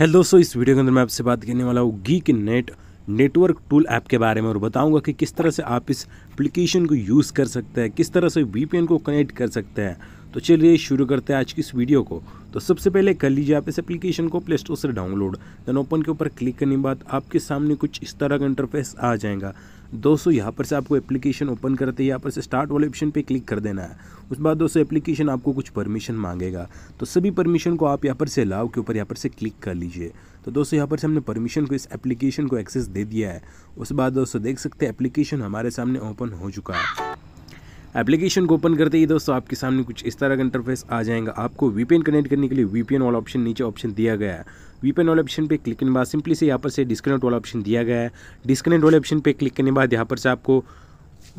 hello दोस्तों इस video के अंदर मैं आपसे बात करने वाला हूँ geek net network tool app के बारे में और बताऊंगा कि किस तरह से आप इस एप्लीकेशन को यूज़ कर सकते हैं किस तरह से वीपीएन को कनेक्ट कर सकते हैं तो चलिए शुरू करते हैं आज की इस वीडियो को तो सबसे पहले कर लीजिए आप इस एप्लीकेशन को प्ले स्टोर से डाउनलोड देन ओपन के ऊपर क्लिक करने के बाद आपके सामने कुछ इस तरह का इंटरफेस आ जाएगा दोस्तों यहाँ पर से आपको एप्लीकेशन ओपन करते ही यहाँ पर से स्टार्ट वाले ऑप्शन पे क्लिक कर देना है उस बाद दोस्तों एप्लीकेशन आपको कुछ परमिशन मांगेगा तो सभी परमिशन को आप यहाँ पर से अलाव के ऊपर यहाँ पर से क्लिक कर लीजिए तो दोस्तों यहाँ पर से हमने परमिशन को इस एप्लीकेशन को एक्सेस दे दिया है उस बाद दोस्तों देख सकते हैं एप्लीकेशन हमारे सामने ओपन हो चुका है एप्लीकेशन को ओपन करते ही दोस्तों आपके सामने कुछ इस तरह का इंटरफेस आ जाएगा आपको वीपीएन कनेक्ट करने के लिए वीपीएन वाला ऑप्शन नीचे ऑप्शन दिया गया है वीपेन वाले ऑप्शन पे क्लिक करने बाद सिंपली से यहाँ पर से डिस्कनेक्ट वाला ऑप्शन दिया गया है डिस्कनेक्ट वाले ऑप्शन पे क्लिक करने बाद यहाँ पर से आपको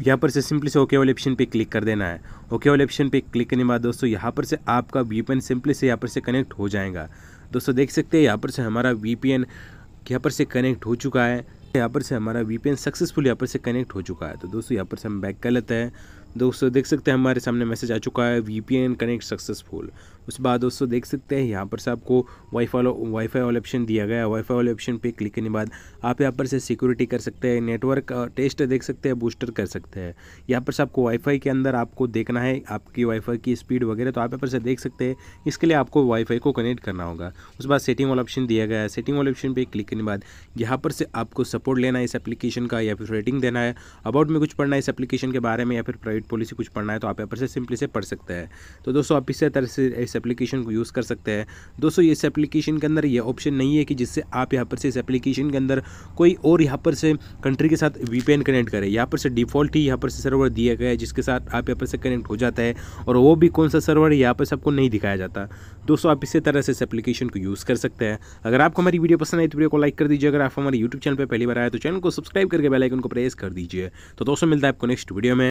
यहाँ पर से सिंपली से ओके वाले ऑप्शन पे क्लिक कर देना है ओके वाले ऑप्शन पे क्लिक करने बाद दोस्तों यहाँ पर से आपका वीपीएन सिंपली से यहाँ पर से कनेक्ट हो जाएगा दोस्तों देख सकते हैं यहाँ पर से हमारा वीपीएन यहाँ पर से कनेक्ट हो चुका है यहाँ पर से हमारा वीपीएन सक्सेसफुल यहाँ पर से कनेक्ट हो चुका है तो दोस्तों यहाँ पर से हम बैक कर लेते हैं दोस्तों देख सकते हैं हमारे सामने मैसेज आ चुका है V P N connect successful उस बाद दोस्तों देख सकते हैं यहाँ पर से आपको वाईफाई वाईफाई वाला ऑप्शन दिया गया है वाईफाई वाले ऑप्शन पे क्लिक करने बाद आप यहाँ पर से सिक्योरिटी कर सकते हैं नेटवर्क टेस्ट देख सकते हैं बूस्टर कर सकते हैं यहाँ पर से आपको वाईफाई के अंदर आपको देखना है आपकी वाईफाई की स्पीड वगैरह तो आप यहाँ पर से देख सकते हैं इसके लिए आपको वाईफाई को कनेक्ट करना होगा उसके बाद सेटिंग वाला ऑप्शन दिया गया है सेटिंग वाले ऑप्शन पर क्लिक करने बाद यहाँ पर से आपको सपोर्ट लेना है इस एप्लीकेशन का या फिर रेटिंग देना है अबाउट में कुछ पढ़ना है इस एप्लीकेशन के बारे में या फिर प्राइवेट प्राइवेट पॉलिसी कुछ पढ़ना है तो आप यहाँ पर से सिंपली से पढ़ सकते हैं तो दोस्तों आप इसी तरह से इस एप्लीकेशन को यूज़ कर सकते हैं दोस्तों इस एप्लीकेशन के अंदर ये ऑप्शन नहीं है कि जिससे आप यहाँ पर से इस एप्लीकेशन के अंदर कोई और यहाँ पर से कंट्री के साथ वी कनेक्ट करें यहाँ पर से डिफ़ॉल्ट ही यहाँ पर से सर्वर दिया गया है जिसके साथ आप यहाँ पर से कनेक्ट हो जाता है और वो भी कौन सा सर्वर है यहाँ पर सबको नहीं दिखाया जाता दोस्तों आप इसी तरह से इस एप्लीकेशन को यूज़ कर सकते हैं अगर आपको हमारी वीडियो पसंद आई तो वीडियो को लाइक कर दीजिए अगर आप हमारे यूट्यूब चैनल पर पहली बार आए तो चैनल को सब्सक्राइब करके बेलाइकन को प्रेस कर दीजिए तो दोस्तों मिलता है आपको नेक्स्ट वीडियो में